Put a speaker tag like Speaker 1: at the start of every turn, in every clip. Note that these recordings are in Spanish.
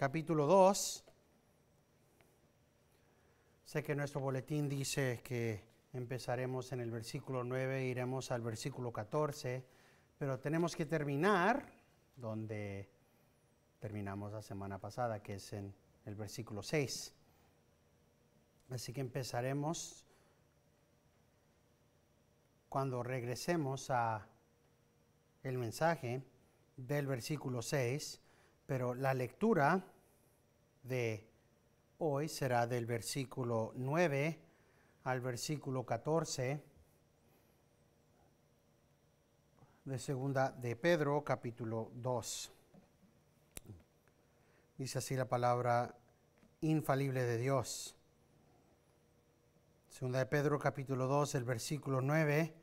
Speaker 1: capítulo 2. Sé que nuestro boletín dice que empezaremos en el versículo 9, e iremos al versículo 14, pero tenemos que terminar donde terminamos la semana pasada, que es en el versículo 6. Así que empezaremos cuando regresemos a el mensaje del versículo 6, pero la lectura de hoy será del versículo 9 al versículo 14 de segunda de Pedro capítulo 2. Dice así la palabra infalible de Dios. Segunda de Pedro capítulo 2, el versículo 9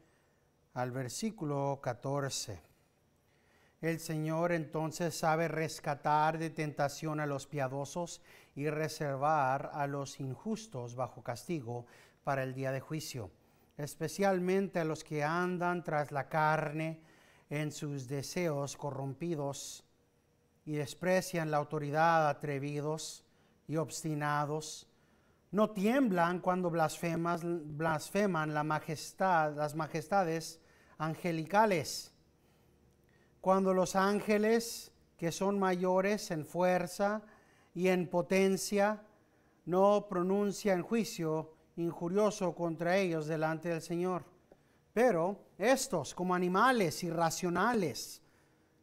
Speaker 1: al versículo 14. El Señor entonces sabe rescatar de tentación a los piadosos y reservar a los injustos bajo castigo para el día de juicio, especialmente a los que andan tras la carne en sus deseos corrompidos y desprecian la autoridad atrevidos y obstinados. No tiemblan cuando blasfemas, blasfeman la majestad, las majestades angelicales cuando los ángeles, que son mayores en fuerza y en potencia, no pronuncian juicio injurioso contra ellos delante del Señor. Pero estos, como animales irracionales,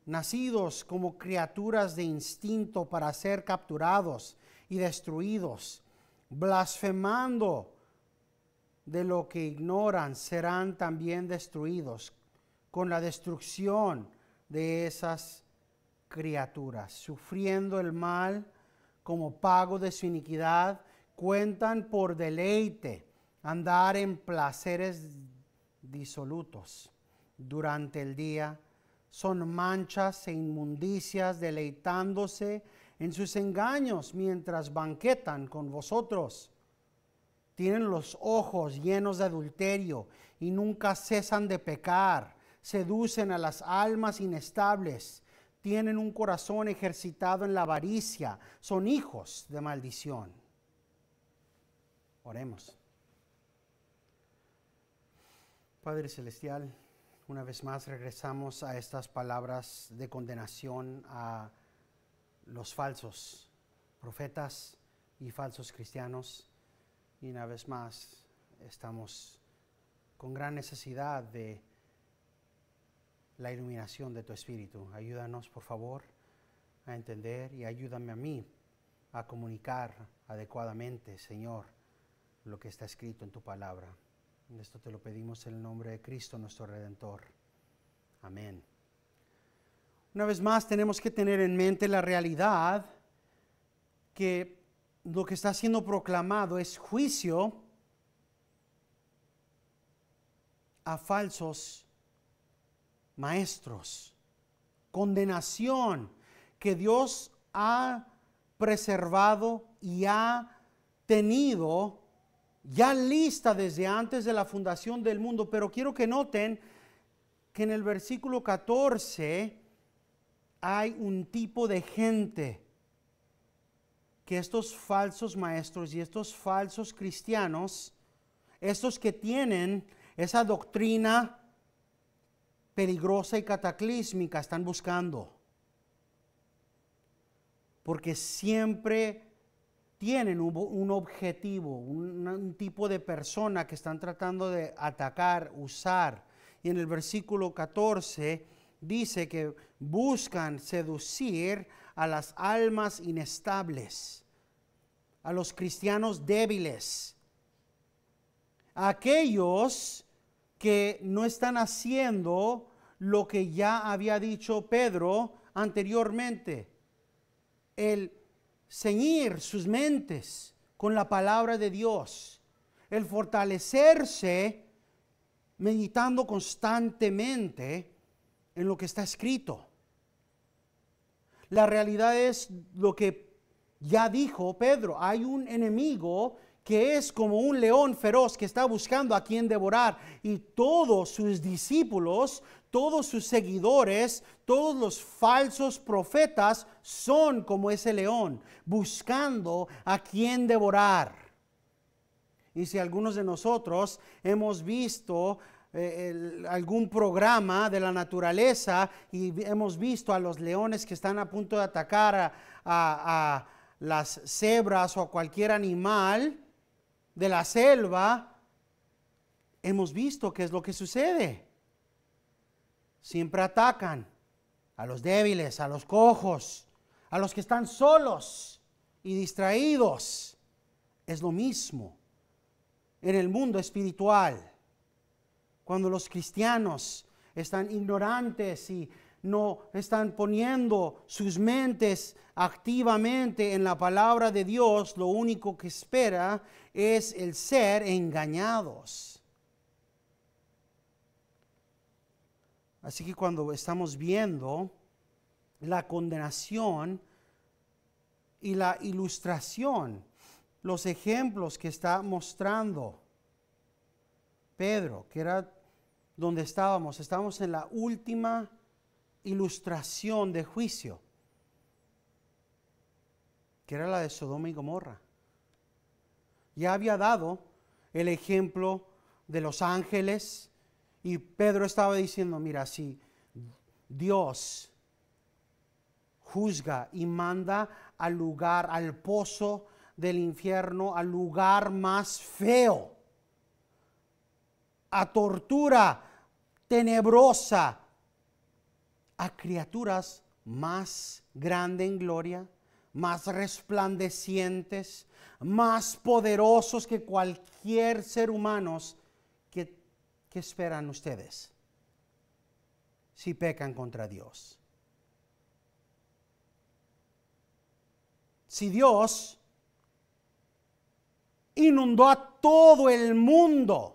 Speaker 1: nacidos como criaturas de instinto para ser capturados y destruidos, blasfemando de lo que ignoran, serán también destruidos con la destrucción de esas criaturas, sufriendo el mal como pago de su iniquidad, cuentan por deleite andar en placeres disolutos durante el día, son manchas e inmundicias deleitándose en sus engaños mientras banquetan con vosotros. Tienen los ojos llenos de adulterio y nunca cesan de pecar seducen a las almas inestables, tienen un corazón ejercitado en la avaricia, son hijos de maldición. Oremos. Padre Celestial, una vez más regresamos a estas palabras de condenación a los falsos profetas y falsos cristianos. Y una vez más estamos con gran necesidad de la iluminación de tu espíritu. Ayúdanos, por favor, a entender y ayúdame a mí a comunicar adecuadamente, Señor, lo que está escrito en tu palabra. Esto te lo pedimos en el nombre de Cristo, nuestro Redentor. Amén. Una vez más, tenemos que tener en mente la realidad que lo que está siendo proclamado es juicio a falsos maestros, condenación que Dios ha preservado y ha tenido ya lista desde antes de la fundación del mundo. Pero quiero que noten que en el versículo 14 hay un tipo de gente que estos falsos maestros y estos falsos cristianos, estos que tienen esa doctrina peligrosa y cataclísmica están buscando. Porque siempre tienen un, objetivo, un, tipo de persona que están tratando de atacar, usar. Y en el versículo 14 dice que buscan seducir a las almas inestables, a los cristianos débiles, aquellos que no están haciendo lo que ya había dicho Pedro anteriormente. El ceñir sus mentes con la palabra de Dios, el fortalecerse meditando constantemente en lo que está escrito. La realidad es lo que ya dijo Pedro, hay un enemigo que es como un león feroz que está buscando a quien devorar. Y todos sus discípulos, todos sus seguidores, todos los falsos profetas son como ese león, buscando a quien devorar. Y si algunos de nosotros hemos visto eh, algún programa de la naturaleza y hemos visto a los leones que están a punto de atacar a las cebras o a cualquier animal, de la selva, hemos visto qué es lo que sucede. Siempre atacan a los débiles, a los cojos, a los que están solos y distraídos. Es lo mismo en el mundo espiritual. Cuando los cristianos están ignorantes y no están poniendo sus mentes activamente en la palabra de Dios, lo único que espera es el ser engañados. Así que cuando estamos viendo la condenación y la ilustración, los ejemplos que está mostrando Pedro, que era donde estábamos, estamos en la última ilustración de juicio, que era la de Sodoma y Gomorra. Ya había dado el ejemplo de los ángeles y Pedro estaba diciendo, mira, si Dios juzga y manda al lugar, al pozo del infierno, al lugar más feo, a tortura tenebrosa, a criaturas más grandes en gloria, más resplandecientes, más poderosos que cualquier ser humano que, esperan ustedes si pecan contra Dios. Si Dios inundó a todo el mundo,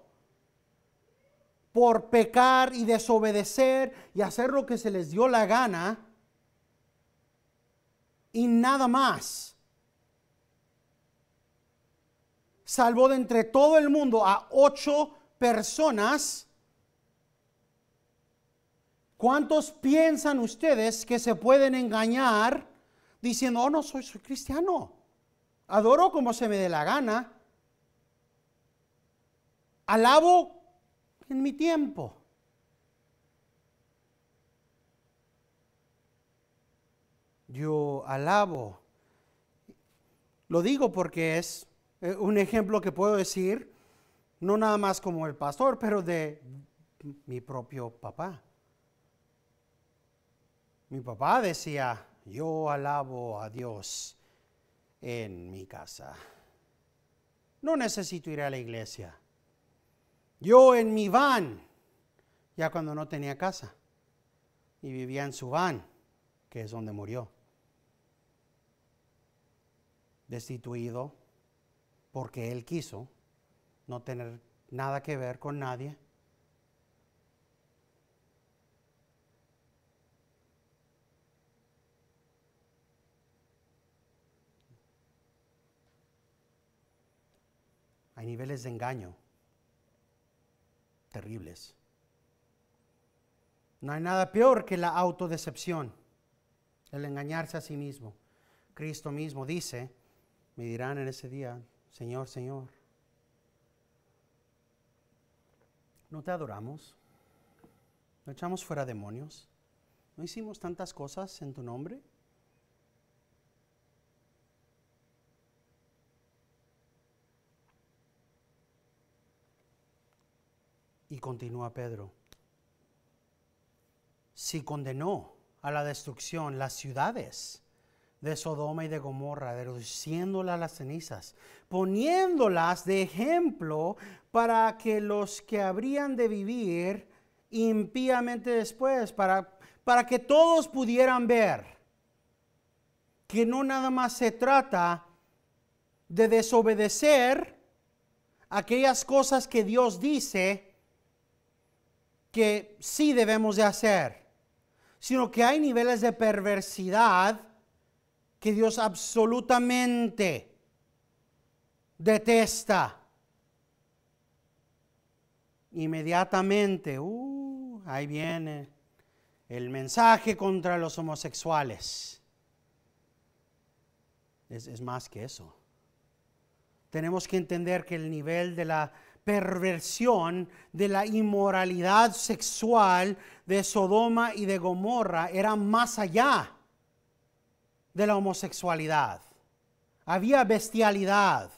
Speaker 1: por pecar y desobedecer y hacer lo que se les dio la gana y nada más. Salvó de entre todo el mundo a ocho personas. ¿Cuántos piensan ustedes que se pueden engañar diciendo, oh, no, soy, soy cristiano? Adoro como se me dé la gana. Alabo en mi tiempo. Yo alabo. Lo digo porque es eh, un ejemplo que puedo decir, no nada más como el pastor, pero de mi propio papá. Mi papá decía, yo alabo a Dios en mi casa. No necesito ir a la iglesia. Yo en mi van, ya cuando no tenía casa, y vivía en su van, que es donde murió. Destituido porque él quiso no tener nada que ver con nadie. Hay niveles de engaño terribles. No hay nada peor que la autodecepción, el engañarse a sí mismo. Cristo mismo dice, me dirán en ese día, Señor, Señor, no te adoramos, no echamos fuera demonios, no hicimos tantas cosas en tu nombre. Y continúa Pedro. Si condenó a la destrucción las ciudades de Sodoma y de Gomorra, reduciéndolas a las cenizas, poniéndolas de ejemplo para que los que habrían de vivir impíamente después, para, para que todos pudieran ver que no nada más se trata de desobedecer aquellas cosas que Dios dice, que sí debemos de hacer, sino que hay niveles de perversidad que Dios absolutamente detesta. Inmediatamente, uh, ahí viene el mensaje contra los homosexuales. Es, es más que eso. Tenemos que entender que el nivel de la perversión, de la inmoralidad sexual de Sodoma y de Gomorra era más allá de la homosexualidad. Había bestialidad.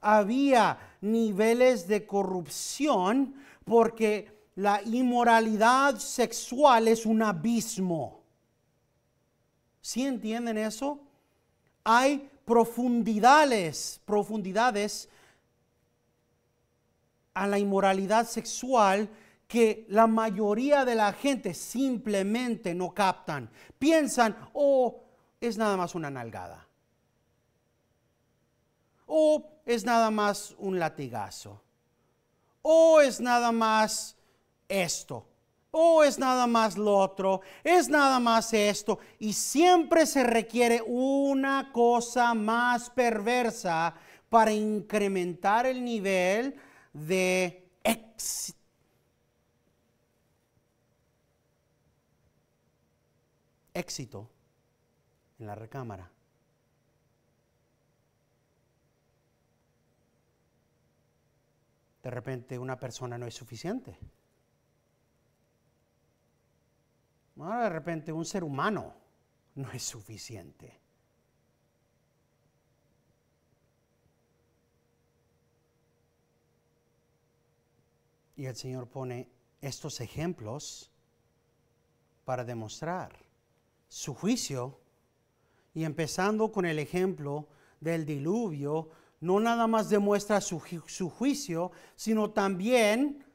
Speaker 1: Había niveles de corrupción porque la inmoralidad sexual es un abismo. ¿Sí entienden eso? Hay profundidades, profundidades a la inmoralidad sexual que la mayoría de la gente simplemente no captan. Piensan, oh, es nada más una nalgada. O oh, es nada más un latigazo. O oh, es nada más esto. O oh, es nada más lo otro. Es nada más esto. Y siempre se requiere una cosa más perversa para incrementar el nivel de éxito. Éxito en la recámara. De repente una persona no es suficiente. de repente un ser humano no es suficiente. Y el Señor pone estos ejemplos para demostrar su juicio. Y empezando con el ejemplo del diluvio, no nada más demuestra su, juicio, sino también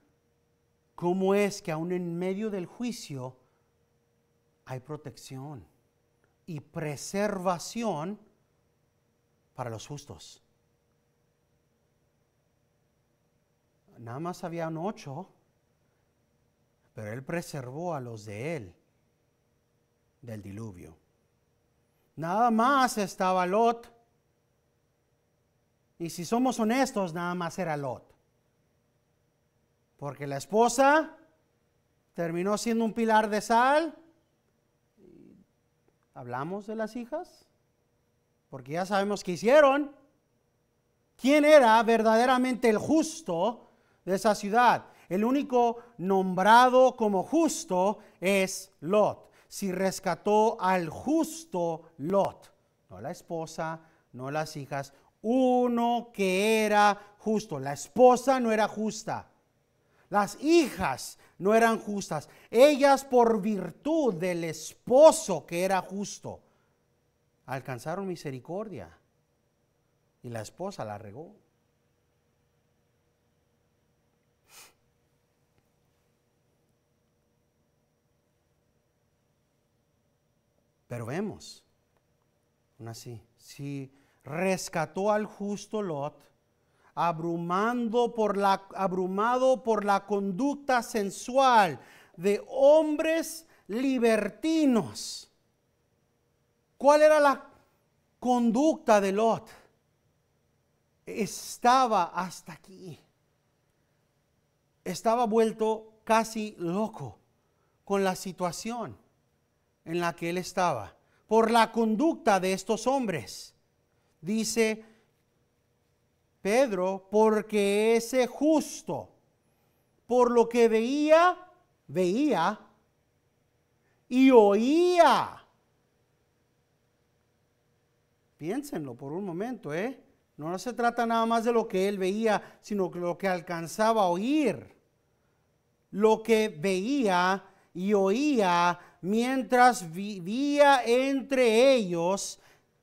Speaker 1: cómo es que aún en medio del juicio hay protección y preservación para los justos. nada más habían ocho, pero él preservó a los de él del diluvio. Nada más estaba Lot. Y si somos honestos, nada más era Lot. Porque la esposa terminó siendo un pilar de sal. ¿Hablamos de las hijas? Porque ya sabemos qué hicieron. ¿Quién era verdaderamente el justo de esa ciudad. El único nombrado como justo es Lot. Si rescató al justo Lot, no la esposa, no las hijas, uno que era justo. La esposa no era justa. Las hijas no eran justas. Ellas por virtud del esposo que era justo alcanzaron misericordia. Y la esposa la regó. Pero vemos, aún así, si rescató al justo Lot, abrumando por la, abrumado por la conducta sensual de hombres libertinos. ¿Cuál era la conducta de Lot? Estaba hasta aquí. Estaba vuelto casi loco con la situación en la que él estaba, por la conducta de estos hombres. Dice Pedro, porque ese justo, por lo que veía, veía y oía. Piénsenlo por un momento, ¿eh? No se trata nada más de lo que él veía, sino que lo que alcanzaba a oír. Lo que veía y oía mientras vivía entre ellos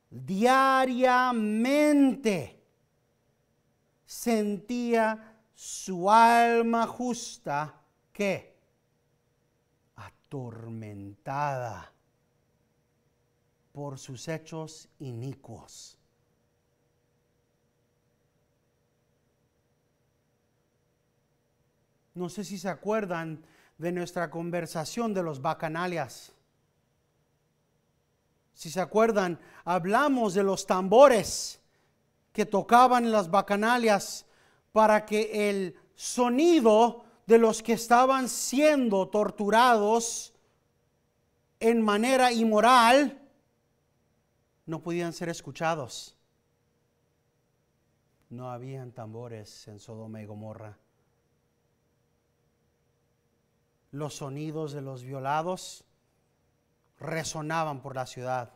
Speaker 1: diariamente. Sentía su alma justa que atormentada por sus hechos inicuos. No sé si se acuerdan de nuestra conversación de los bacanalias. Si se acuerdan, hablamos de los tambores que tocaban las bacanalias para que el sonido de los que estaban siendo torturados en manera inmoral no pudieran ser escuchados. No habían tambores en Sodoma y Gomorra. los sonidos de los violados resonaban por la ciudad.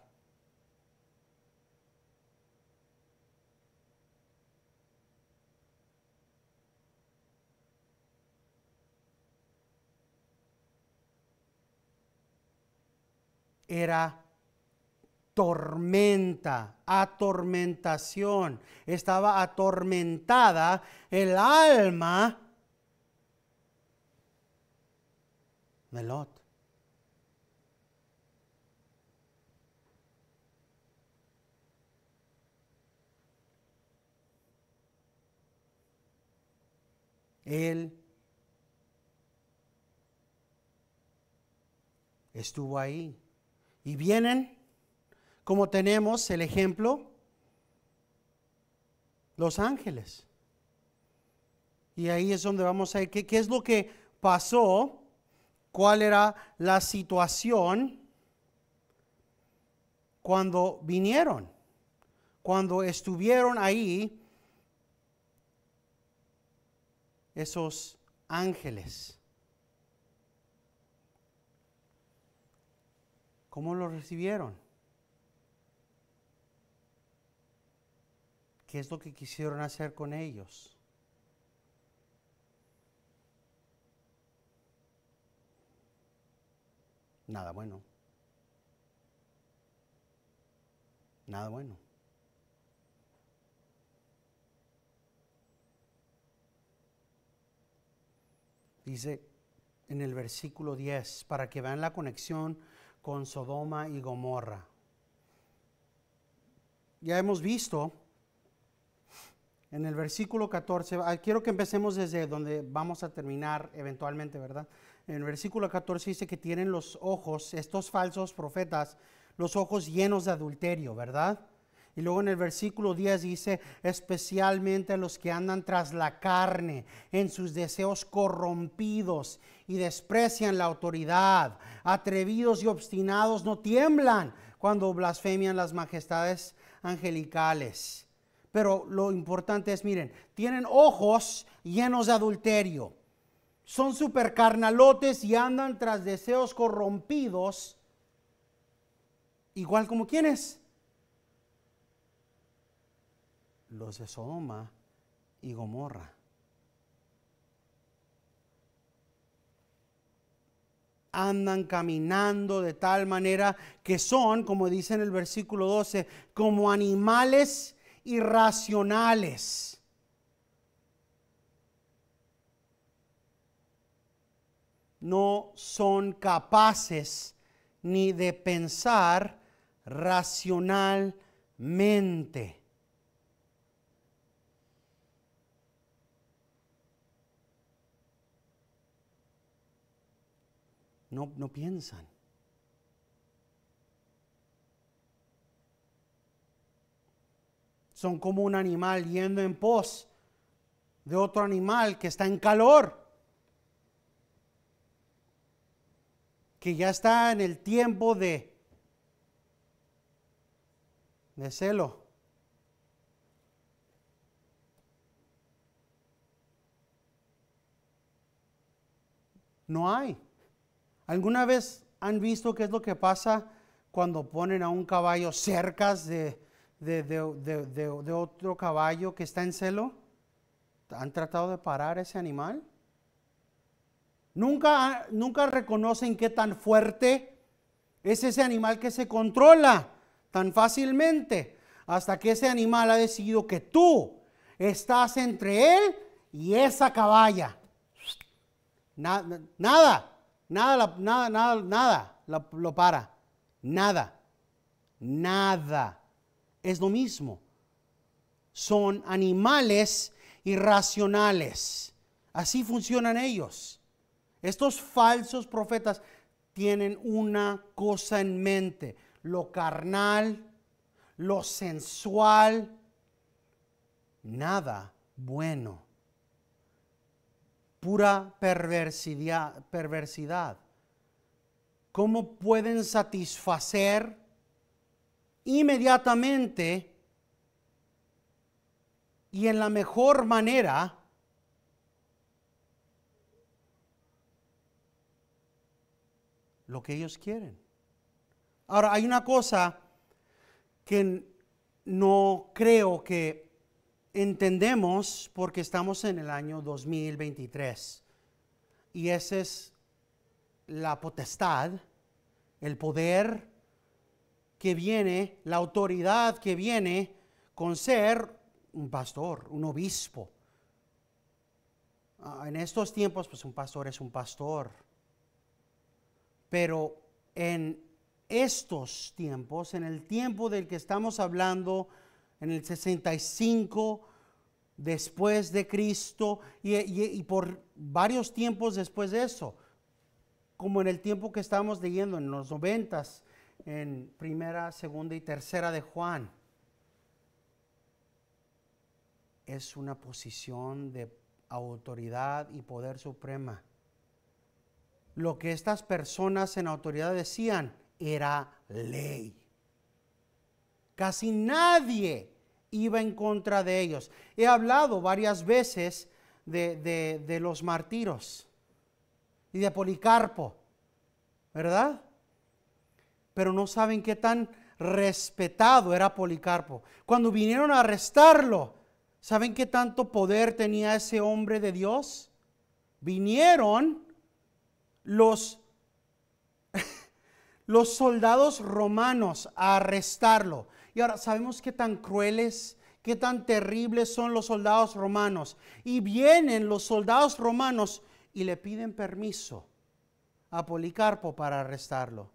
Speaker 1: Era tormenta, atormentación. Estaba atormentada el alma Melot. Él estuvo ahí. Y vienen, como tenemos el ejemplo, los ángeles. Y ahí es donde vamos a ir. qué es lo que pasó cuál era la situación cuando vinieron, cuando estuvieron ahí esos ángeles. ¿Cómo lo recibieron? ¿Qué es lo que quisieron hacer con ellos? Nada bueno. Nada bueno. Dice en el versículo 10, para que vean la conexión con Sodoma y Gomorra. Ya hemos visto en el versículo 14, ah, quiero que empecemos desde donde vamos a terminar eventualmente, ¿verdad? en el versículo 14 dice que tienen los ojos, estos falsos profetas, los ojos llenos de adulterio, ¿verdad? Y luego en el versículo 10 dice, especialmente los que andan tras la carne, en sus deseos corrompidos y desprecian la autoridad, atrevidos y obstinados, no tiemblan cuando blasfemian las majestades angelicales. Pero lo importante es, miren, tienen ojos llenos de adulterio son supercarnalotes y andan tras deseos corrompidos, igual como quienes. Los de Sodoma y Gomorra. Andan caminando de tal manera que son, como dice en el versículo 12, como animales irracionales. no son capaces ni de pensar racionalmente. No, no piensan. Son como un animal yendo en pos de otro animal que está en calor. que ya está en el tiempo de, celo. No hay. ¿Alguna vez han visto qué es lo que pasa cuando ponen a un caballo cerca de, de, otro caballo que está en celo? ¿Han tratado de parar ese animal? Nunca, nunca reconocen qué tan fuerte es ese animal que se controla tan fácilmente hasta que ese animal ha decidido que tú estás entre él y esa caballa. nada, nada, nada, nada, nada lo para. Nada, nada. Es lo mismo. Son animales irracionales. Así funcionan ellos. Estos falsos profetas tienen una cosa en mente, lo carnal, lo sensual, nada bueno, pura perversidad. ¿Cómo pueden satisfacer inmediatamente y en la mejor manera lo que ellos quieren. Ahora, hay una cosa que no creo que entendemos porque estamos en el año 2023. Y esa es la potestad, el poder que viene, la autoridad que viene con ser un pastor, un obispo. Ah, en estos tiempos, pues un pastor es un pastor pero en estos tiempos, en el tiempo del que estamos hablando, en el 65 después de Cristo y, por varios tiempos después de eso, como en el tiempo que estamos leyendo en los noventas, en primera, segunda y tercera de Juan. Es una posición de autoridad y poder suprema lo que estas personas en autoridad decían era ley. Casi nadie iba en contra de ellos. He hablado varias veces de, los martiros y de Policarpo, ¿verdad? Pero no saben qué tan respetado era Policarpo. Cuando vinieron a arrestarlo, ¿saben qué tanto poder tenía ese hombre de Dios? Vinieron los, los soldados romanos a arrestarlo. Y ahora sabemos qué tan crueles, qué tan terribles son los soldados romanos. Y vienen los soldados romanos y le piden permiso a Policarpo para arrestarlo.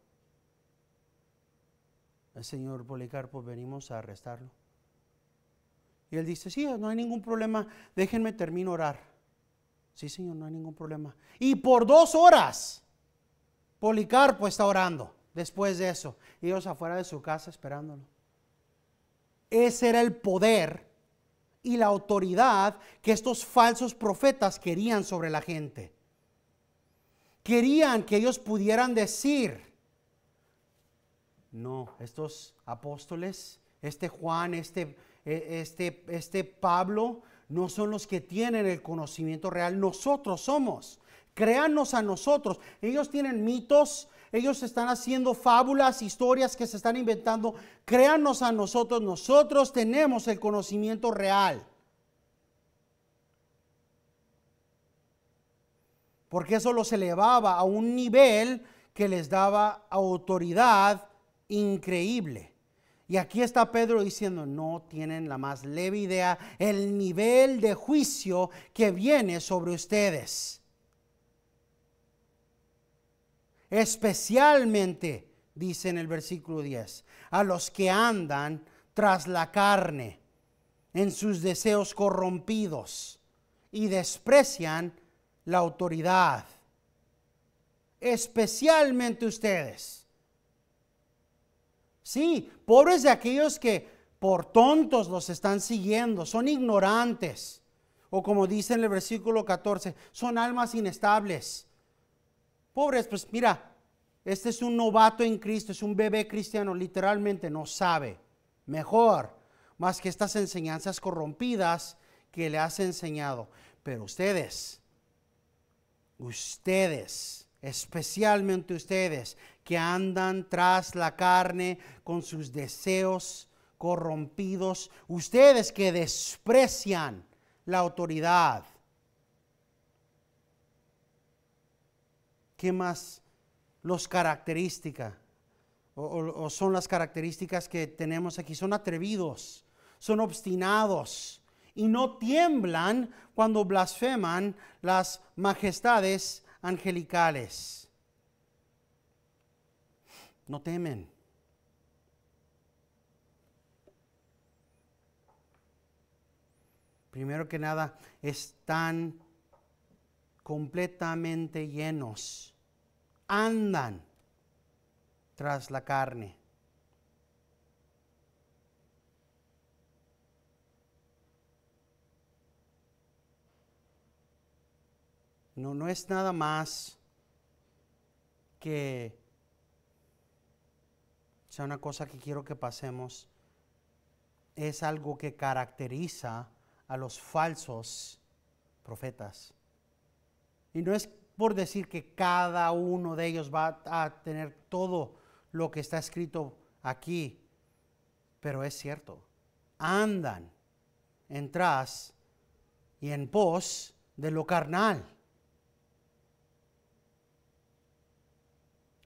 Speaker 1: El señor Policarpo, venimos a arrestarlo. Y él dice, sí, no hay ningún problema, déjenme terminar orar. Sí, Señor, no hay ningún problema. Y por dos horas, Policarpo está orando después de eso. Ellos afuera de su casa esperándolo. Ese era el poder y la autoridad que estos falsos profetas querían sobre la gente. Querían que ellos pudieran decir, no, estos apóstoles, este Juan, este, eh, este, este Pablo, no son los que tienen el conocimiento real, nosotros somos. Créanos a nosotros. Ellos tienen mitos, ellos están haciendo fábulas, historias que se están inventando. Créanos a nosotros, nosotros tenemos el conocimiento real. Porque eso los elevaba a un nivel que les daba autoridad increíble. Y aquí está Pedro diciendo, no tienen la más leve idea el nivel de juicio que viene sobre ustedes. Especialmente, dice en el versículo 10, a los que andan tras la carne en sus deseos corrompidos y desprecian la autoridad. Especialmente ustedes Sí, pobres de aquellos que por tontos los están siguiendo, son ignorantes. O como dice en el versículo 14, son almas inestables. Pobres, pues mira, este es un novato en Cristo, es un bebé cristiano, literalmente no sabe mejor más que estas enseñanzas corrompidas que le has enseñado. Pero ustedes, ustedes, especialmente ustedes, que andan tras la carne con sus deseos corrompidos, ustedes que desprecian la autoridad. ¿Qué más los característica? o son las características que tenemos aquí. Son atrevidos, son obstinados y no tiemblan cuando blasfeman las majestades angelicales no temen. Primero que nada, están completamente llenos, andan tras la carne. No, no es nada más que o sea, una cosa que quiero que pasemos es algo que caracteriza a los falsos profetas. Y no es por decir que cada uno de ellos va a tener todo lo que está escrito aquí, pero es cierto. Andan en tras y en pos de lo carnal.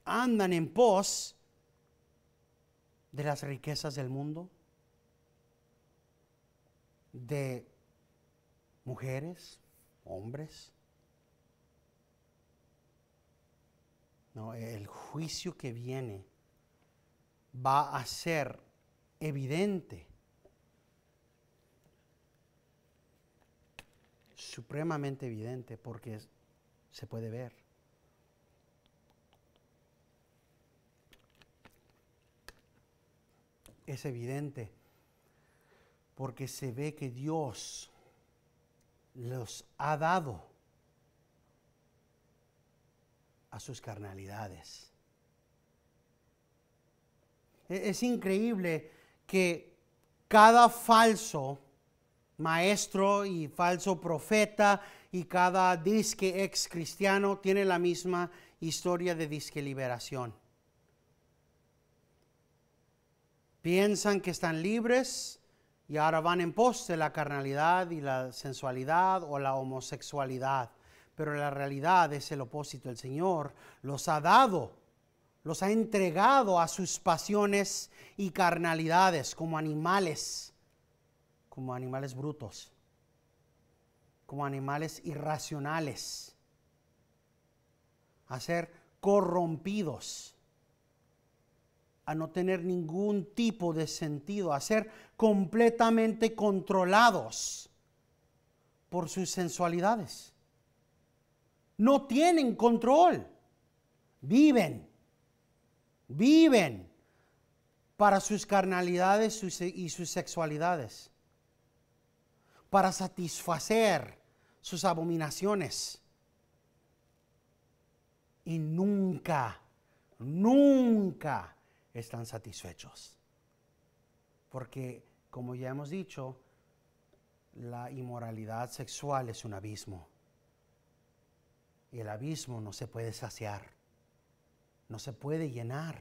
Speaker 1: Andan en pos de las riquezas del mundo, de mujeres, hombres. No, el juicio que viene va a ser evidente, supremamente evidente, porque se puede ver. es evidente, porque se ve que Dios los ha dado a sus carnalidades. E-, es increíble que cada falso maestro y falso profeta y cada disque ex cristiano tiene la misma historia de disque liberación. Piensan que están libres y ahora van en pos de la carnalidad y la sensualidad o la homosexualidad. Pero la realidad es el opósito. El Señor los ha dado, los ha entregado a sus pasiones y carnalidades como animales, como animales brutos, como animales irracionales, a ser corrompidos a no tener ningún tipo de sentido, a ser completamente controlados por sus sensualidades. No tienen control, viven, viven para sus carnalidades y sus sexualidades, para satisfacer sus abominaciones. Y nunca, nunca están satisfechos. Porque, como ya hemos dicho, la inmoralidad sexual es un abismo. Y el abismo no se puede saciar, no se puede llenar.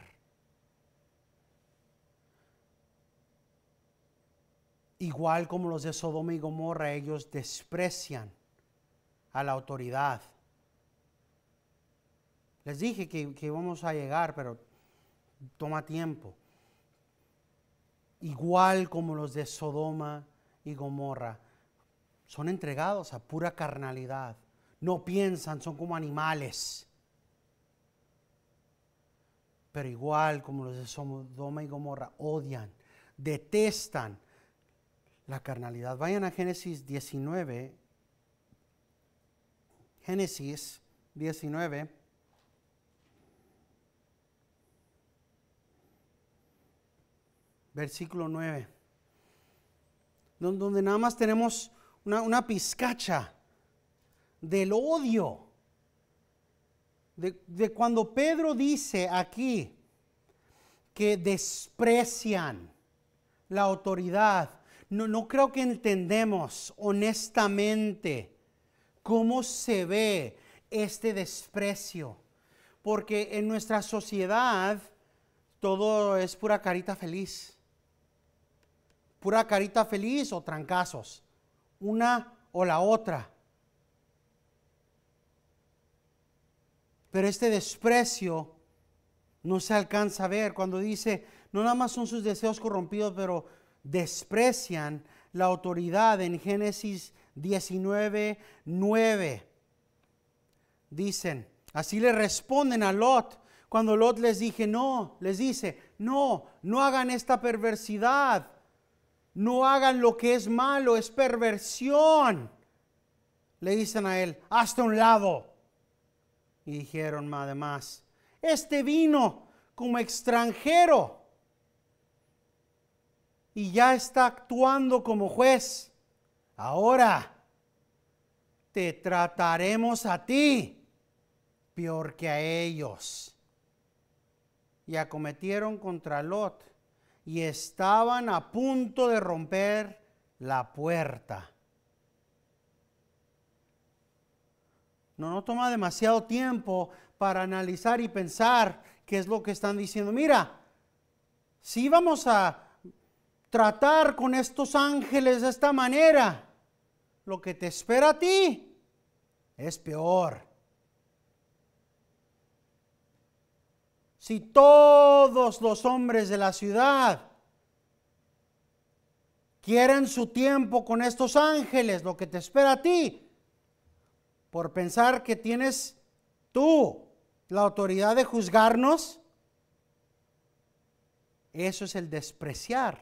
Speaker 1: Igual como los de Sodoma y Gomorra, ellos desprecian a la autoridad. Les dije que, íbamos a llegar, pero toma tiempo. Igual como los de Sodoma y Gomorra, son entregados a pura carnalidad. No piensan, son como animales. Pero igual como los de Sodoma y Gomorra, odian, detestan la carnalidad. Vayan a Génesis 19. Génesis 19. versículo 9, donde nada más tenemos una, pizcacha del odio. De, cuando Pedro dice aquí que desprecian la autoridad, no, no, creo que entendemos honestamente cómo se ve este desprecio. Porque en nuestra sociedad todo es pura carita feliz pura carita feliz o trancazos, una o la otra. Pero este desprecio no se alcanza a ver cuando dice, no nada más son sus deseos corrompidos, pero desprecian la autoridad en Génesis 19, Dicen, así le responden a Lot cuando Lot les dije, no, les dice, no, no hagan esta perversidad no hagan lo que es malo, es perversión. Le dicen a él, hazte un lado. Y dijeron además, este vino como extranjero y ya está actuando como juez. Ahora te trataremos a ti peor que a ellos. Y acometieron contra Lot y estaban a punto de romper la puerta. No no toma demasiado tiempo para analizar y pensar qué es lo que están diciendo. Mira, si vamos a tratar con estos ángeles de esta manera, lo que te espera a ti es peor. si todos los hombres de la ciudad quieren su tiempo con estos ángeles, lo que te espera a ti, por pensar que tienes tú la autoridad de juzgarnos, eso es el despreciar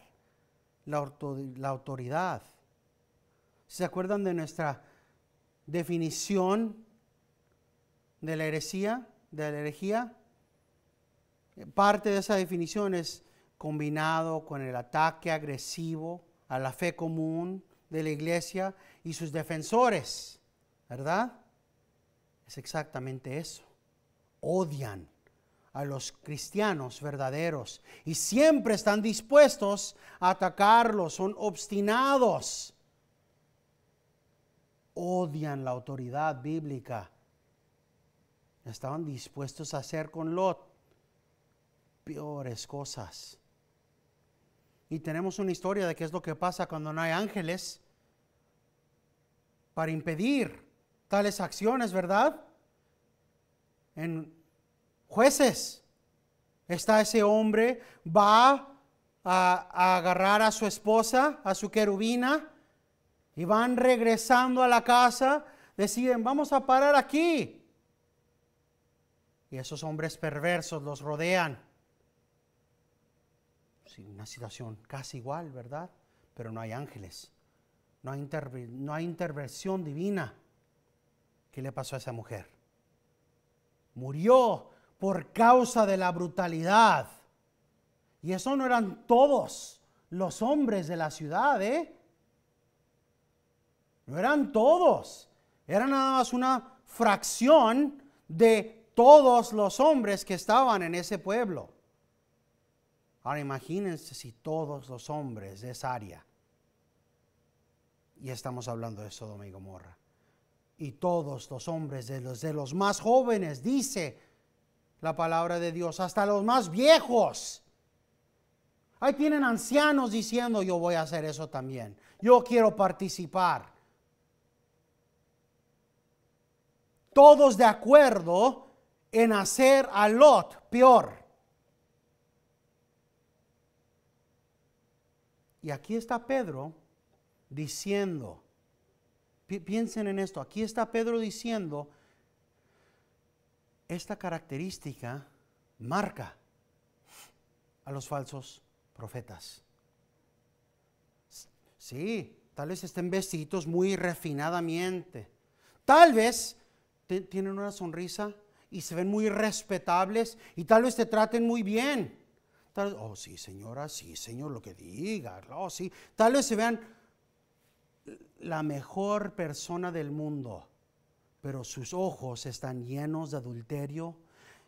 Speaker 1: la, autoridad. ¿Se acuerdan de nuestra definición de la herejía? De la herejía? Parte de esa definición es combinado con el ataque agresivo a la fe común de la iglesia y sus defensores, ¿verdad? Es exactamente eso. Odian a los cristianos verdaderos y siempre están dispuestos a atacarlos, son obstinados. Odian la autoridad bíblica. Estaban dispuestos a hacer con Lot peores cosas. Y tenemos una historia de qué es lo que pasa cuando no hay ángeles para impedir tales acciones, ¿verdad? En jueces está ese hombre, va a, a agarrar a su esposa, a su querubina, y van regresando a la casa, deciden, vamos a parar aquí. Y esos hombres perversos los rodean una situación casi igual, ¿verdad? Pero no hay ángeles, no hay, no hay intervención divina. ¿Qué le pasó a esa mujer? Murió por causa de la brutalidad. Y eso no eran todos los hombres de la ciudad, ¿eh? No eran todos. Era nada más una fracción de todos los hombres que estaban en ese pueblo. Ahora imagínense si todos los hombres de esa área, y estamos hablando de eso Domingo Morra, y todos los hombres de los, de los más jóvenes, dice la palabra de Dios, hasta los más viejos. Ahí tienen ancianos diciendo, yo voy a hacer eso también, yo quiero participar. Todos de acuerdo en hacer a Lot peor. Y aquí está Pedro diciendo, piensen en esto, aquí está Pedro diciendo, esta característica marca a los falsos profetas. Sí, tal vez estén vestidos muy refinadamente. Tal vez tienen una sonrisa y se ven muy respetables y tal vez te traten muy bien oh, sí, señora, sí, señor, lo que diga, oh, sí. Tal vez se vean la mejor persona del mundo, pero sus ojos están llenos de adulterio,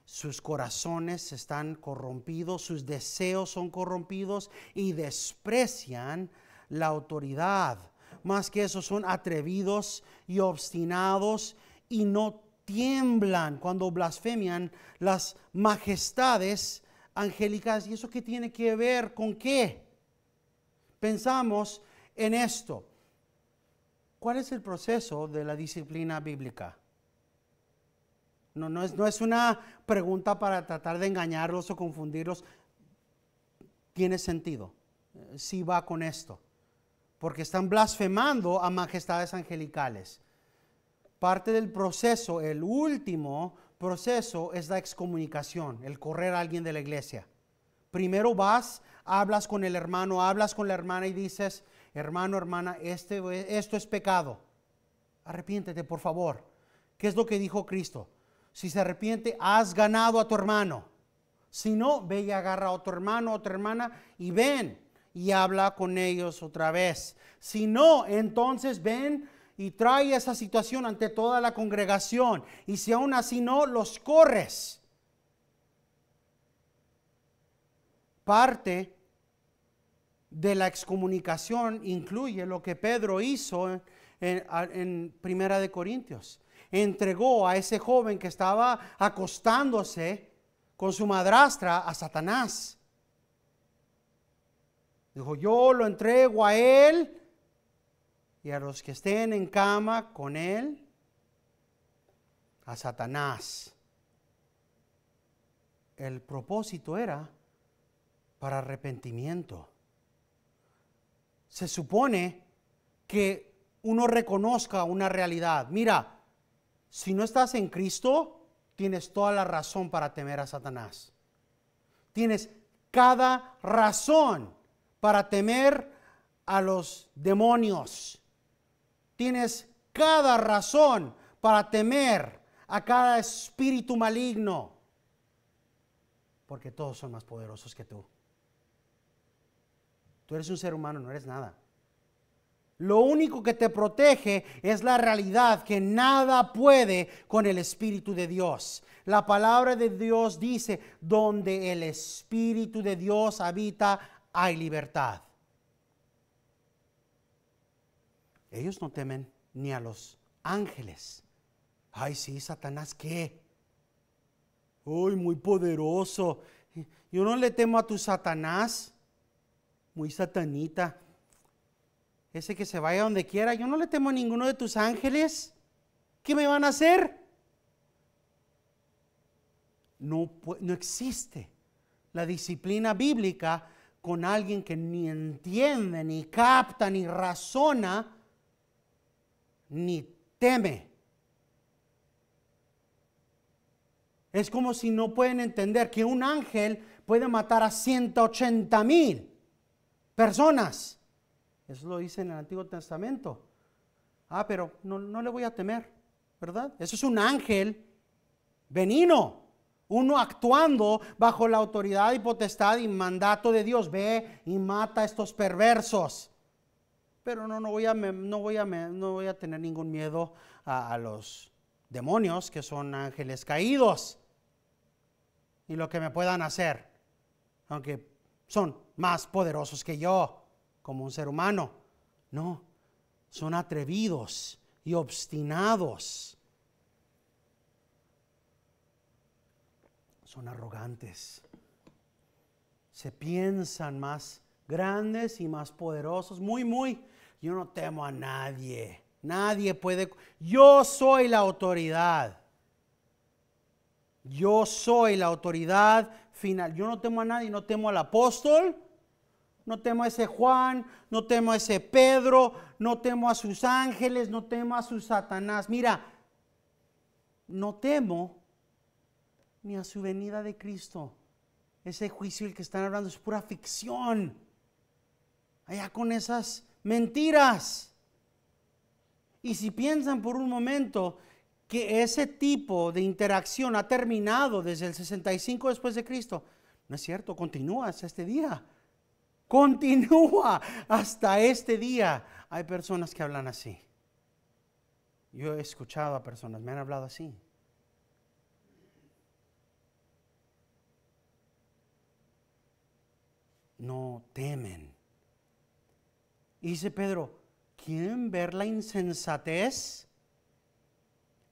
Speaker 1: sus corazones están corrompidos, sus deseos son corrompidos y desprecian la autoridad. Más que eso, son atrevidos y obstinados y no tiemblan cuando blasfemian las majestades angélicas ¿Y eso qué tiene que ver con qué? Pensamos en esto. ¿Cuál es el proceso de la disciplina bíblica? No, no, es, no es una pregunta para tratar de engañarlos o confundirlos. Tiene sentido. Eh, si va con esto. Porque están blasfemando a majestades angelicales. Parte del proceso, el último, proceso es la excomunicación, el correr a alguien de la iglesia. Primero vas, hablas con el hermano, hablas con la hermana y dices, hermano, hermana, este, esto es pecado. Arrepiéntete, por favor. ¿Qué es lo que dijo Cristo? Si se arrepiente, has ganado a tu hermano. Si no, ve y agarra a otro hermano, otra hermana y ven y habla con ellos otra vez. Si no, entonces ven y trae esa situación ante toda la congregación. Y si aún así no, los corres. Parte de la excomunicación incluye lo que Pedro hizo en, Primera de Corintios. Entregó a ese joven que estaba acostándose con su madrastra a Satanás. Dijo, yo lo entrego a él y a los que estén en cama con él, a Satanás. El propósito era para arrepentimiento. Se supone que uno reconozca una realidad. Mira, si no estás en Cristo, tienes toda la razón para temer a Satanás. Tienes cada razón para temer a los demonios. Tienes cada razón para temer a cada espíritu maligno, porque todos son más poderosos que tú. Tú eres un ser humano, no eres nada. Lo único que te protege es la realidad que nada puede con el Espíritu de Dios. La palabra de Dios dice, donde el Espíritu de Dios habita, hay libertad. Ellos no temen ni a los ángeles. Ay, sí, Satanás, ¿qué? Ay, muy poderoso. Yo no le temo a tu Satanás, muy satanita. Ese que se vaya donde quiera. Yo no le temo a ninguno de tus ángeles. ¿Qué me van a hacer? No, no existe la disciplina bíblica con alguien que ni entiende, ni capta, ni razona ni teme. Es como si no pueden entender que un ángel puede matar a 180 mil personas. Eso lo dice en el Antiguo Testamento. Ah, pero no, le voy a temer, ¿verdad? Eso es un ángel venino. Uno actuando bajo la autoridad y potestad y mandato de Dios. Ve y mata a estos perversos pero no, no, voy, a, tener ningún miedo a, a los demonios que son ángeles caídos y lo que me puedan hacer, aunque son más poderosos que yo como un ser humano. No, son atrevidos y obstinados. Son arrogantes. Se piensan más grandes y más poderosos, muy, muy yo no temo a nadie. Nadie puede. Yo soy la autoridad. Yo soy la autoridad final. Yo no temo a nadie, no temo al apóstol, no temo a ese Juan, no temo a ese Pedro, no temo a sus ángeles, no temo a su Satanás. Mira, no temo ni a su venida de Cristo. Ese juicio del que están hablando es pura ficción. Allá con esas mentiras. Y si piensan por un momento que ese tipo de interacción ha terminado desde el 65 después de Cristo, no es cierto, continúa hasta este día. Continúa hasta este día. Hay personas que hablan así. Yo he escuchado a personas, me han hablado así. No temen dice Pedro, ¿quieren ver la insensatez?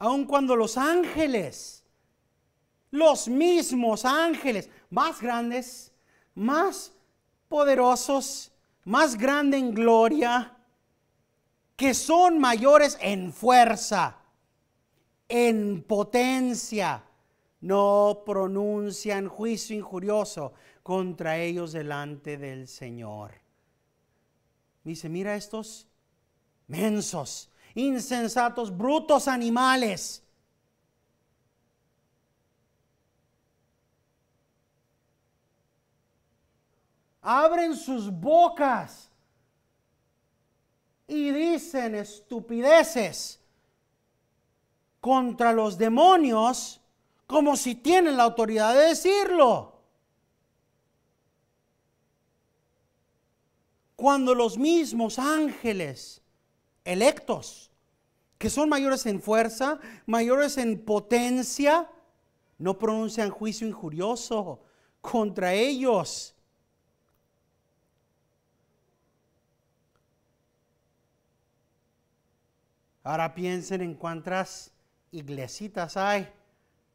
Speaker 1: Aun cuando los ángeles, los mismos ángeles, más grandes, más poderosos, más grande en gloria, que son mayores en fuerza, en potencia, no pronuncian juicio injurioso contra ellos delante del Señor. Dice, mira estos mensos, insensatos, brutos animales. Abren sus bocas y dicen estupideces contra los demonios como si tienen la autoridad de decirlo. cuando los mismos ángeles electos, que son mayores en fuerza, mayores en potencia, no pronuncian juicio injurioso contra ellos. Ahora piensen en cuántas iglesitas hay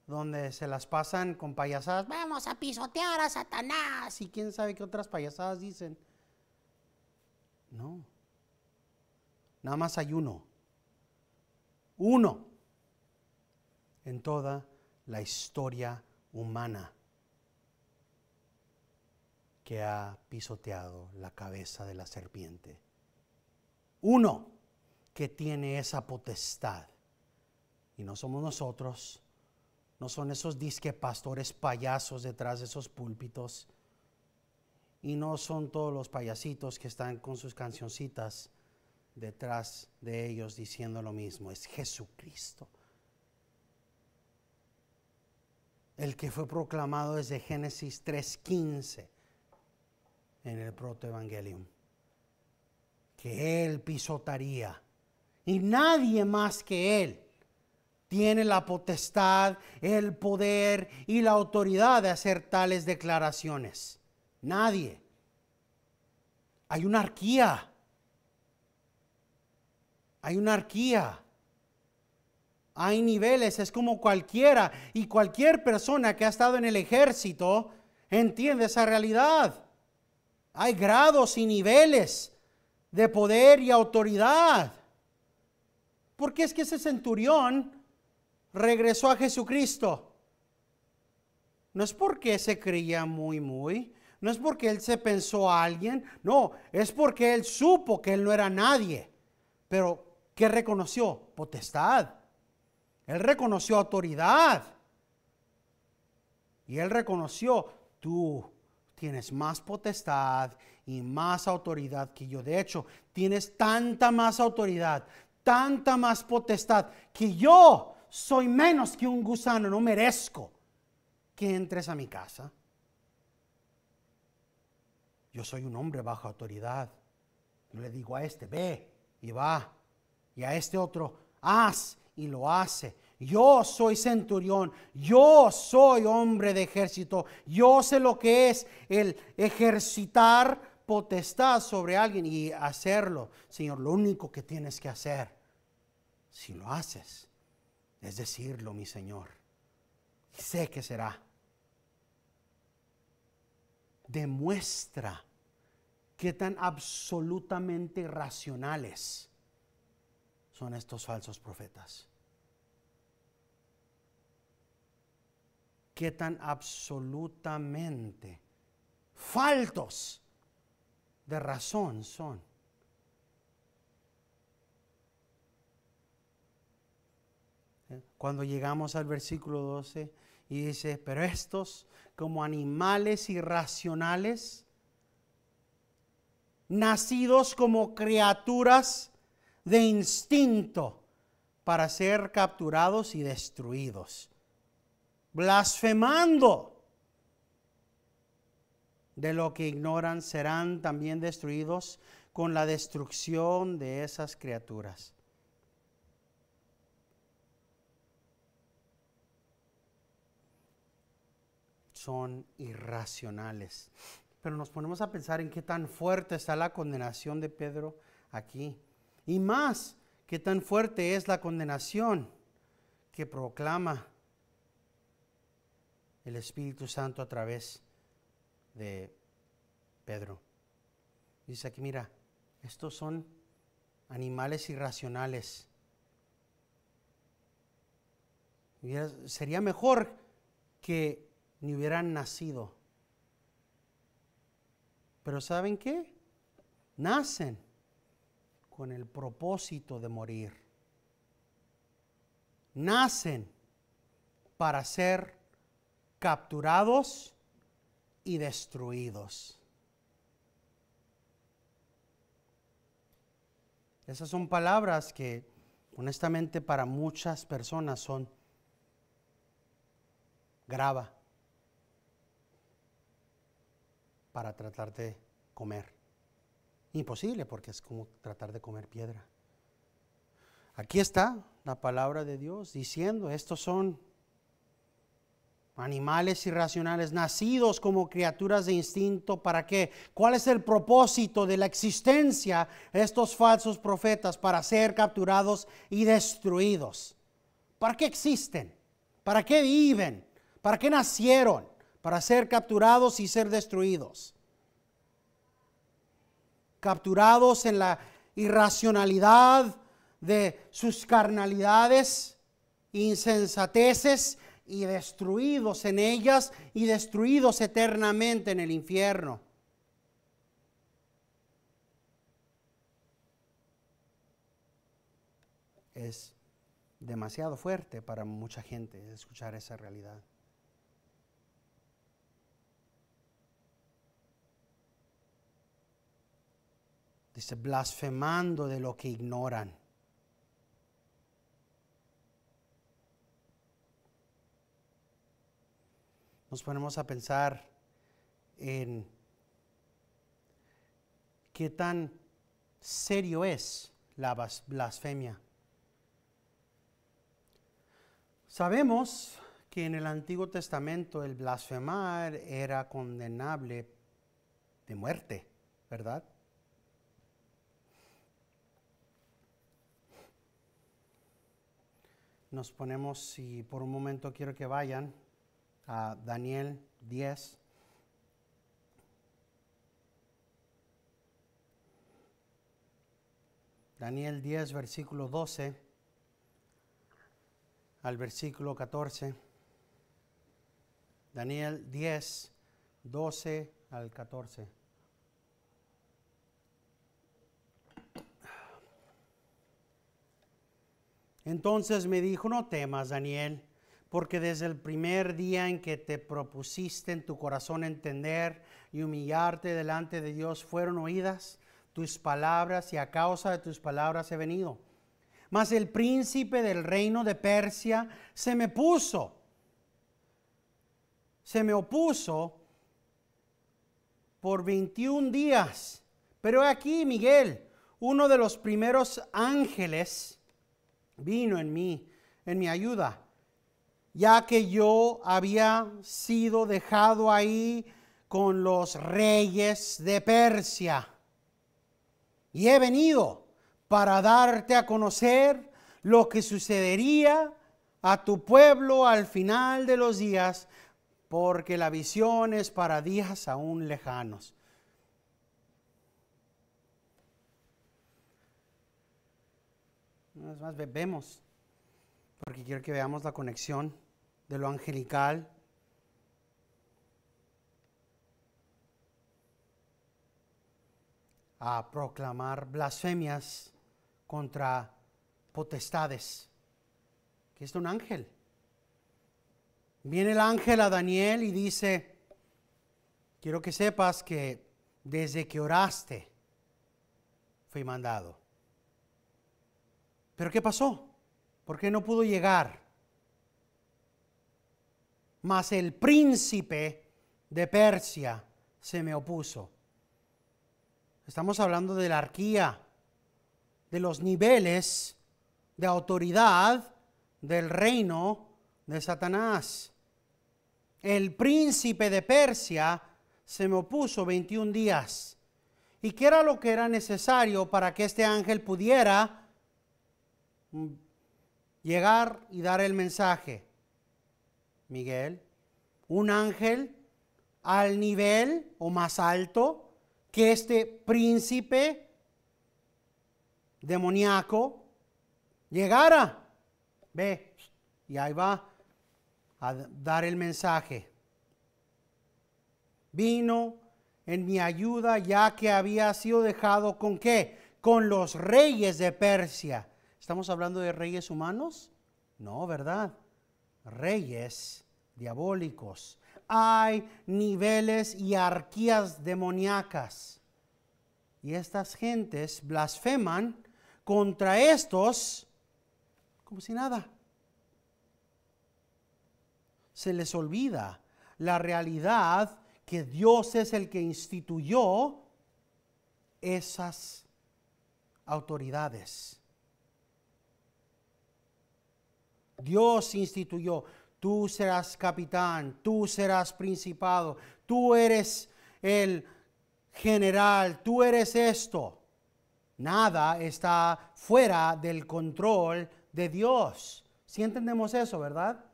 Speaker 1: donde se las pasan con payasadas. Vamos a pisotear a Satanás y quién sabe qué otras payasadas dicen. No. Nada más hay uno. Uno en toda la historia humana que ha pisoteado la cabeza de la serpiente. Uno que tiene esa potestad. Y no somos nosotros, no son esos disque pastores payasos detrás de esos púlpitos y no son todos los payasitos que están con sus cancioncitas detrás de ellos diciendo lo mismo, es Jesucristo. El que fue proclamado desde Génesis 3:15 en el protoevangelium, que él pisotaría y nadie más que él tiene la potestad, el poder y la autoridad de hacer tales declaraciones. Nadie. Hay una arquía. Hay una arquía. Hay niveles, es como cualquiera. Y cualquier persona que ha estado en el ejército entiende esa realidad. Hay grados y niveles de poder y autoridad. qué es que ese centurión regresó a Jesucristo. No es porque se creía muy, muy no es porque él se pensó a alguien, no, es porque él supo que él no era nadie. Pero, ¿qué reconoció? Potestad. Él reconoció autoridad. Y él reconoció, tú tienes más potestad y más autoridad que yo. De hecho, tienes tanta más autoridad, tanta más potestad que yo soy menos que un gusano, no merezco que entres a mi casa. Yo soy un hombre bajo autoridad. Yo le digo a este, ve y va. Y a este otro, haz y lo hace. Yo soy centurión, yo soy hombre de ejército, yo sé lo que es el ejercitar potestad sobre alguien y hacerlo. Señor, lo único que tienes que hacer, si lo haces, es decirlo, mi Señor. Y sé que será demuestra qué tan absolutamente racionales son estos falsos profetas. Qué tan absolutamente faltos de razón son. Cuando llegamos al versículo 12 y dice, pero estos como animales irracionales, nacidos como criaturas de instinto para ser capturados y destruidos, blasfemando de lo que ignoran serán también destruidos con la destrucción de esas criaturas. son irracionales. Pero nos ponemos a pensar en qué tan fuerte está la condenación de Pedro aquí. Y más, qué tan fuerte es la condenación que proclama el Espíritu Santo a través de Pedro. Dice aquí, mira, estos son animales irracionales. Sería mejor que ni hubieran nacido. Pero ¿saben qué? Nacen con el propósito de morir. Nacen para ser capturados y destruidos. Esas son palabras que honestamente para muchas personas son grava. para tratar de comer. Imposible porque es como tratar de comer piedra. Aquí está la palabra de Dios diciendo, estos son animales irracionales, nacidos como criaturas de instinto, ¿para qué? ¿Cuál es el propósito de la existencia estos falsos profetas para ser capturados y destruidos? ¿Para qué existen? ¿Para qué viven? ¿Para qué nacieron? para ser capturados y ser destruidos. Capturados en la irracionalidad de sus carnalidades, insensateces y destruidos en ellas y destruidos eternamente en el infierno. Es demasiado fuerte para mucha gente escuchar esa realidad. Dice, blasfemando de lo que ignoran. Nos ponemos a pensar en qué tan serio es la blasfemia. Sabemos que en el Antiguo Testamento el blasfemar era condenable de muerte, ¿verdad? nos ponemos, y por un momento quiero que vayan, a Daniel 10. Daniel 10, versículo 12 al versículo 14. Daniel 10, 12 al 14. Entonces me dijo, no temas, Daniel, porque desde el primer día en que te propusiste en tu corazón entender y humillarte delante de Dios, fueron oídas tus palabras y a causa de tus palabras he venido. Mas el príncipe del reino de Persia se me puso, se me opuso por 21 días. Pero aquí, Miguel, uno de los primeros ángeles, vino en mí, en mi ayuda, ya que yo había sido dejado ahí con los reyes de Persia. Y he venido para darte a conocer lo que sucedería a tu pueblo al final de los días, porque la visión es para días aún lejanos. Una más, bebemos, porque quiero que veamos la conexión de lo angelical a proclamar blasfemias contra potestades. Que es un ángel. Viene el ángel a Daniel y dice, quiero que sepas que desde que oraste fui mandado. Pero ¿qué pasó? ¿Por qué no pudo llegar? Mas el príncipe de Persia se me opuso. Estamos hablando de la arquía, de los niveles de autoridad del reino de Satanás. El príncipe de Persia se me opuso 21 días. ¿Y qué era lo que era necesario para que este ángel pudiera llegar y dar el mensaje. Miguel, un ángel al nivel o más alto que este príncipe demoníaco llegara. Ve, y ahí va a dar el mensaje. Vino en mi ayuda ya que había sido dejado con qué? Con los reyes de Persia ¿Estamos hablando de reyes humanos? No, ¿verdad? Reyes diabólicos. Hay niveles y arquías demoníacas. Y estas gentes blasfeman contra estos como si nada. Se les olvida la realidad que Dios es el que instituyó esas autoridades. Dios instituyó. Tú serás capitán, tú serás principado, tú eres el general, tú eres esto. Nada está fuera del control de Dios. Si entendemos eso, ¿verdad?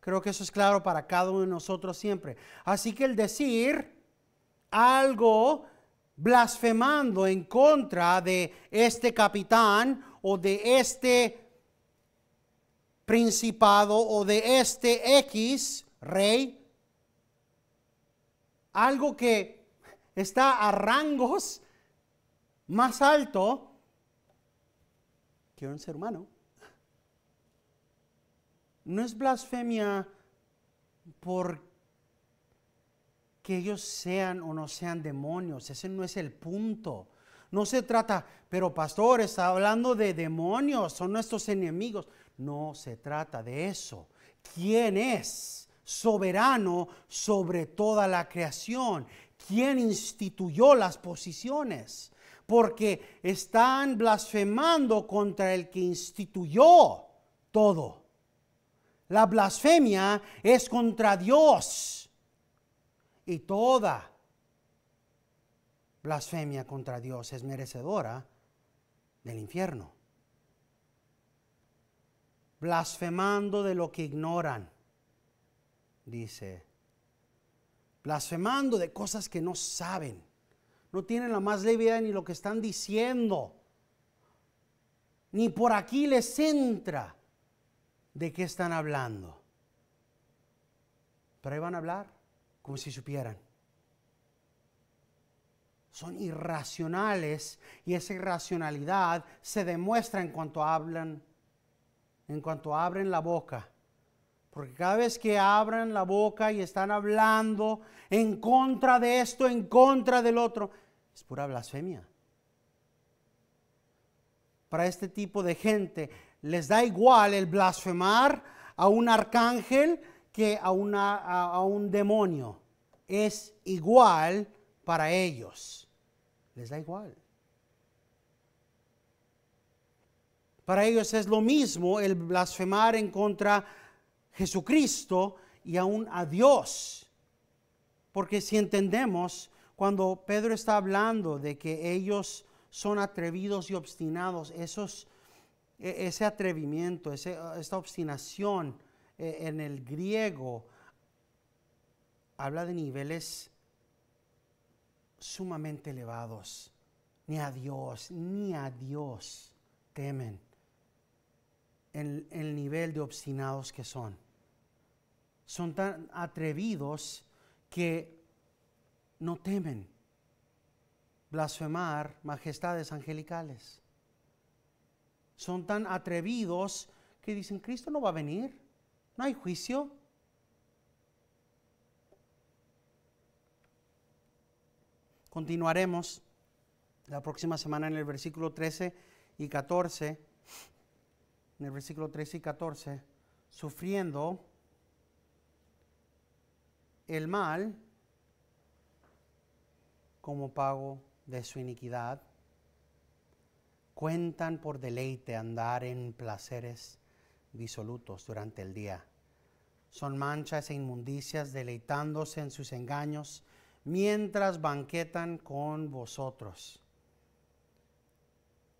Speaker 1: Creo que eso es claro para cada uno de nosotros siempre. Así que el decir algo blasfemando en contra de este capitán o de este principado o de este X rey, algo que está a rangos más alto que un ser humano. No es blasfemia por que ellos sean o no sean demonios, ese no es el punto. No se trata, pero pastor, está hablando de demonios, son nuestros enemigos. No se trata de eso. ¿Quién es soberano sobre toda la creación? ¿Quién instituyó las posiciones? Porque están blasfemando contra el que instituyó todo. La blasfemia es contra Dios. Y toda blasfemia contra Dios es merecedora del infierno blasfemando de lo que ignoran, dice. Blasfemando de cosas que no saben. No tienen la más leve idea ni lo que están diciendo. Ni por aquí les entra de qué están hablando. Pero ahí van a hablar como si supieran. Son irracionales y esa irracionalidad se demuestra en cuanto hablan en cuanto abren la boca. Porque cada vez que abran la boca y están hablando en contra de esto, en contra del otro, es pura blasfemia. Para este tipo de gente les da igual el blasfemar a un arcángel que a, a un demonio. Es igual para ellos. Les da igual. Para ellos es lo mismo el blasfemar en contra Jesucristo y aún a Dios. Porque si entendemos, cuando Pedro está hablando de que ellos son atrevidos y obstinados, esos, e, ese atrevimiento, esa esta obstinación e, en el griego habla de niveles sumamente elevados. Ni a Dios, ni a Dios temen en el nivel de obstinados que son. Son tan atrevidos que no temen blasfemar majestades angelicales. Son tan atrevidos que dicen, Cristo no va a venir, no hay juicio. Continuaremos la próxima semana en el versículo 13 y 14 en el versículo 13 y 14, sufriendo el mal como pago de su iniquidad, cuentan por deleite andar en placeres disolutos durante el día. Son manchas e inmundicias deleitándose en sus engaños mientras banquetan con vosotros.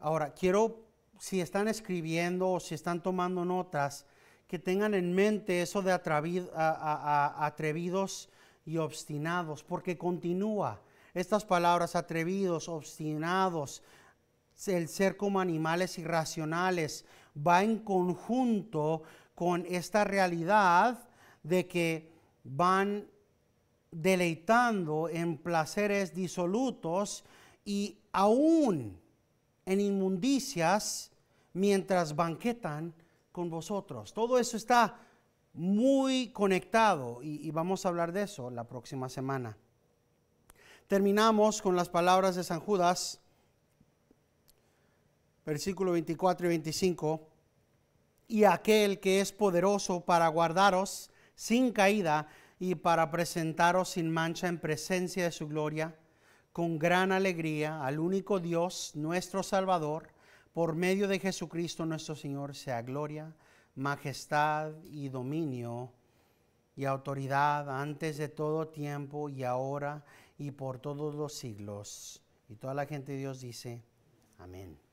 Speaker 1: Ahora, quiero si están escribiendo o si están tomando notas, que tengan en mente eso de atrevidos y obstinados, porque continúa estas palabras, atrevidos, obstinados, el ser como animales irracionales, va en conjunto con esta realidad de que van deleitando en placeres disolutos y aún en inmundicias mientras banquetan con vosotros. Todo eso está muy conectado y, y, vamos a hablar de eso la próxima semana. Terminamos con las palabras de San Judas, versículo 24 y 25, y aquel que es poderoso para guardaros sin caída y para presentaros sin mancha en presencia de su gloria con gran alegría al único Dios, nuestro Salvador, por medio de Jesucristo nuestro Señor, sea gloria, majestad y dominio y autoridad antes de todo tiempo y ahora y por todos los siglos. Y toda la gente de Dios dice, amén.